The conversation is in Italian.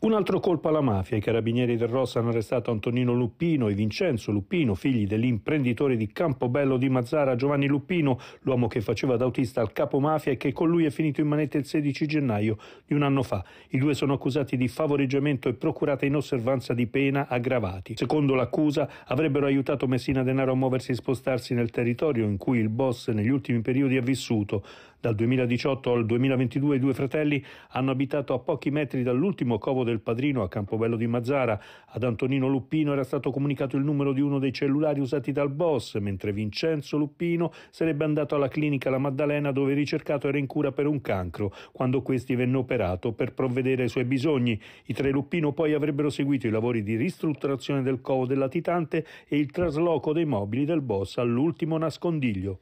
Un altro colpo alla mafia. I carabinieri del Rossa hanno arrestato Antonino Luppino e Vincenzo Luppino, figli dell'imprenditore di Campobello di Mazzara Giovanni Luppino, l'uomo che faceva da autista al capo mafia e che con lui è finito in manette il 16 gennaio di un anno fa. I due sono accusati di favoreggiamento e procurata inosservanza di pena aggravati. Secondo l'accusa avrebbero aiutato Messina Denaro a muoversi e spostarsi nel territorio in cui il boss negli ultimi periodi ha vissuto. Dal 2018 al 2022 i due fratelli hanno abitato a pochi metri dall'ultimo covo del padrino a Campobello di Mazzara. Ad Antonino Luppino era stato comunicato il numero di uno dei cellulari usati dal boss, mentre Vincenzo Luppino sarebbe andato alla clinica La Maddalena dove ricercato era in cura per un cancro, quando questi venne operato per provvedere ai suoi bisogni. I tre Luppino poi avrebbero seguito i lavori di ristrutturazione del covo del latitante e il trasloco dei mobili del boss all'ultimo nascondiglio.